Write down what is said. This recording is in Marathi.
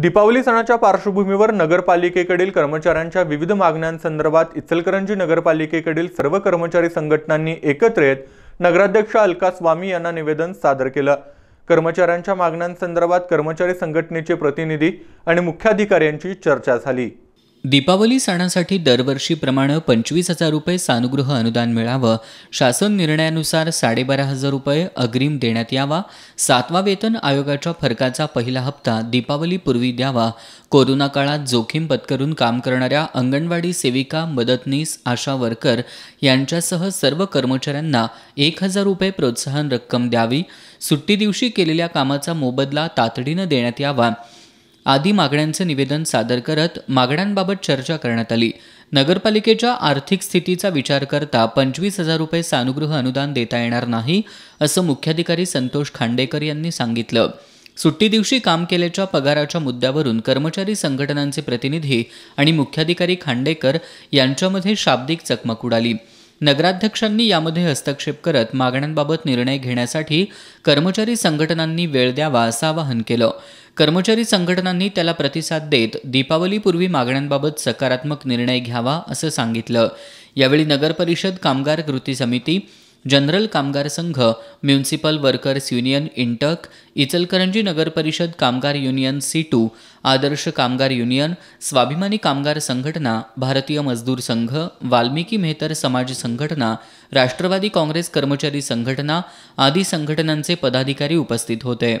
दीपावली सणाच्या पार्श्वभूमीवर नगरपालिकेकडील कर्मचाऱ्यांच्या विविध मागण्यांसंदर्भात इचलकरंजी नगरपालिकेकडील सर्व कर्मचारी संघटनांनी एकत्र येत नगराध्यक्ष अलका स्वामी यांना निवेदन सादर केलं कर्मचाऱ्यांच्या मागण्यांसंदर्भात कर्मचारी संघटनेचे प्रतिनिधी आणि मुख्याधिकाऱ्यांची चर्चा झाली दीपावली सणासाठी दरवर्षीप्रमाणे पंचवीस हजार रुपये सानुगृह अनुदान मिळावं शासन निर्णयानुसार साडेबारा हजार रुपये अग्रिम देण्यात यावा सातवा वेतन आयोगाच्या फरकाचा पहिला हप्ता दीपावलीपूर्वी द्यावा कोरोना काळात जोखीम पत्करून काम करणाऱ्या अंगणवाडी सेविका मदतनीस आशा वर्कर यांच्यासह सर्व कर्मचाऱ्यांना एक हजार रुपये प्रोत्साहन रक्कम द्यावी सुट्टी दिवशी केलेल्या कामाचा मोबदला तातडीनं देण्यात यावा आदी मागण्यांचं निवेदन सादर करत मागण्यांबाबत चर्चा करण्यात आली नगरपालिकेच्या आर्थिक स्थितीचा विचार करता पंचवीस हजार रुपये सानुगृह अनुदान देता येणार नाही असं मुख्याधिकारी संतोष खांडेकर यांनी सांगितलं सुट्टी दिवशी काम केल्याच्या पगाराच्या मुद्द्यावरून कर्मचारी संघटनांचे प्रतिनिधी आणि मुख्याधिकारी खांडेकर यांच्यामध्ये शाब्दिक चकमक उडाली नगराध्यक्षांनी यामध्ये हस्तक्षेप करत मागण्यांबाबत निर्णय घेण्यासाठी कर्मचारी संघटनांनी वेळ द्यावा असं आवाहन केलं कर्मचारी संघटनांनी त्याला प्रतिसाद देत दीपावलीपूर्वी मागण्यांबाबत सकारात्मक निर्णय घ्यावा असं सांगितलं यावेळी नगरपरिषद कामगार कृती समिती जनरल कामगार संघ municipal workers union INTUC Ichalkaranji नगर परिषद कामगार युनियन सी टू आदर्श कामगार युनियन स्वाभिमानी कामगार संघटना भारतीय मजदूर संघ वाल्मिकी मेहतर समाज संघटना राष्ट्रवादी काँग्रेस कर्मचारी संघटना आदी संघटनांचे पदाधिकारी उपस्थित होते